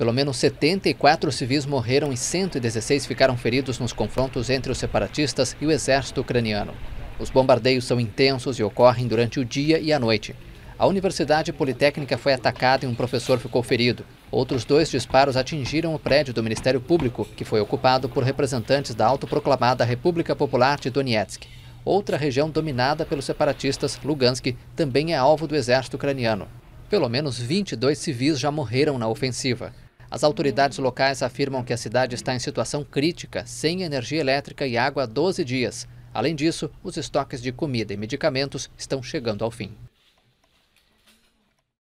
Pelo menos 74 civis morreram e 116 ficaram feridos nos confrontos entre os separatistas e o exército ucraniano. Os bombardeios são intensos e ocorrem durante o dia e a noite. A Universidade Politécnica foi atacada e um professor ficou ferido. Outros dois disparos atingiram o prédio do Ministério Público, que foi ocupado por representantes da autoproclamada República Popular de Donetsk. Outra região dominada pelos separatistas, Lugansk, também é alvo do exército ucraniano. Pelo menos 22 civis já morreram na ofensiva. As autoridades locais afirmam que a cidade está em situação crítica, sem energia elétrica e água há 12 dias. Além disso, os estoques de comida e medicamentos estão chegando ao fim.